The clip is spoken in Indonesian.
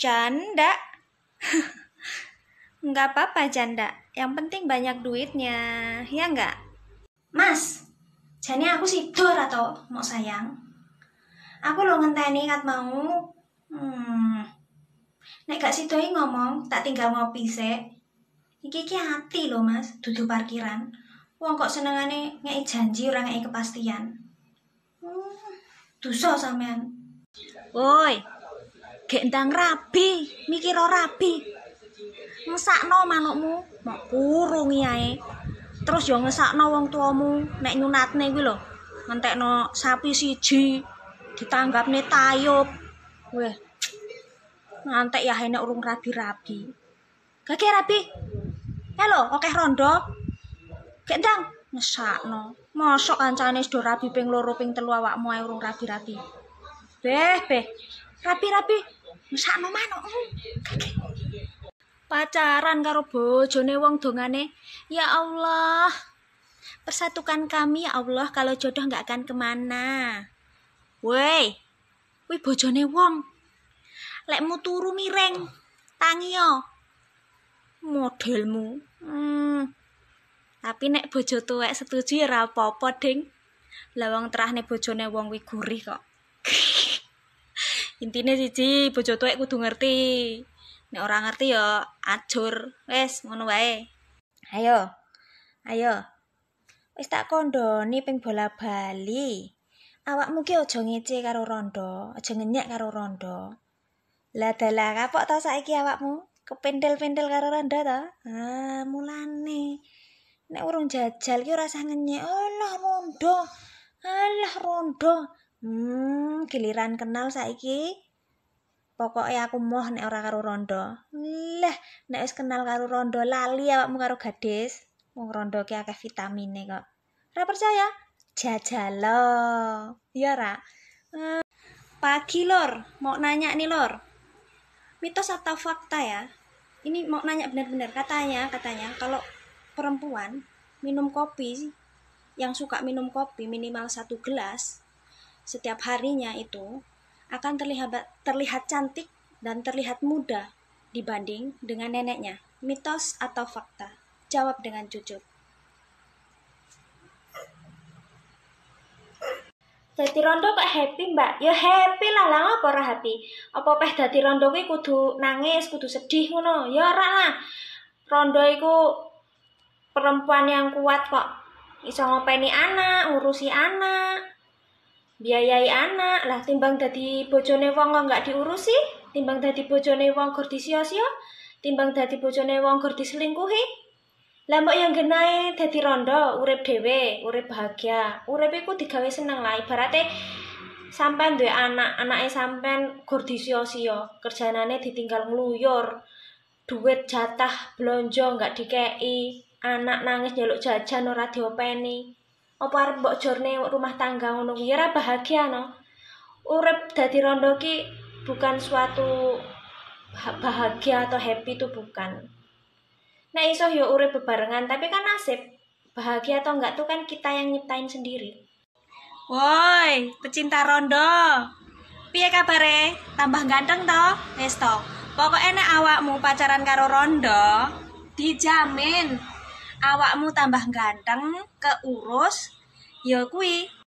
Janda. Nggak apa-apa janda, yang penting banyak duitnya, ya nggak? Mas, jadi aku sih dor atau mau sayang? Aku lo ngenteni kat mau. Hmm. Nek gak doi ngomong, tak tinggal ngopi sih. Iki iki hati lo Mas, duduk parkiran. Wong kok senengane ngei janji orang ngei kepastian. Hmm. Dusa sampean. Woi, gendang rabi mikir rabi ngesakno manukmu mau kurung ya terus ya ngesakno wong tuamu nek nyunatne gue lo ngentek no sapi siji ditanggap nih tayub weh ngantek ya ini urung rabi-rabi kaki rabi lo, oke rondo gendang ngesakno Masuk kancane sedo rabi ping loro ping telu awakmu urung rabi-rabi beh beh rabi-rabi mesakno manuk pacaran karo bojone wong dongane ya Allah persatukan kami ya Allah kalau jodoh nggak akan kemana woi woi bojone wong lekmu turu miring, tangi modelmu hmm. tapi nek bojo tuwek setuju ya rapopo ding lawang terah terahne bojone wong wi gurih kok intine siji bojo tuwek kudu ngerti nek ora ngerti ya ajur wis ngono wae ayo ayo wis tak kondoni ping bola bali awakmu ki aja ngece karo rondo aja ngenyek karo rondo lah dalah kapok ta saiki awakmu kepindel-pindel karo rondo to ha ah, mulane nek urung jajal ki ora usah ngenyek oh, rondo alah rondo, Alah, rondo. Hmm, giliran kenal saiki. Pokoknya aku moh nek ora karo Rondo. Lah, nek wis kenal karo Rondo lali awakmu karo gadis. Wong Rondo ki akeh vitamine kok. Ora percaya? Jajalo. Iya ra? Hmm. Eh, pagi lor, mau nanya nih lor. Mitos atau fakta ya? Ini mau nanya benar-benar katanya, katanya kalau perempuan minum kopi yang suka minum kopi minimal satu gelas setiap harinya itu akan terlihat terlihat cantik dan terlihat muda dibanding dengan neneknya. Mitos atau fakta? Jawab dengan jujur. Dadi rondo kok happy, Mbak? Ya happy lah, lah apa ora happy? Apa peh dadi rondo kuwi kudu nangis, kudu sedih ngono? Ya ora lah. Rondo iku perempuan yang kuat kok. Iso ngopeni anak, ngurusi anak, biayai anak lah timbang dadi bojone wong kok nggak diurusi timbang dadi bojone wong gur timbang dadi bojone wong gur diselingkuhi lah mbok yang genai dadi rondo urip dhewe urip bahagia urip iku digawe seneng lah ibarate sampean duwe anak anaknya sampean gur disio-sio kerjanane ditinggal ngluyur duit jatah blonjo nggak dikei anak nangis nyeluk jajan ora diopeni apa arep mbok jorne rumah tangga ngono kuwi ya ora bahagia no. Urip dadi rondo ki bukan suatu bahagia atau happy itu bukan. Nah iso yo ya urip bebarengan tapi kan nasib bahagia atau enggak tuh kan kita yang nyiptain sendiri. Woi, pecinta rondo. Piye kabare? Tambah ganteng toh? Wis Pokoknya Pokoke nek awakmu pacaran karo rondo, dijamin awakmu tambah ganteng, keurus, ya kuwi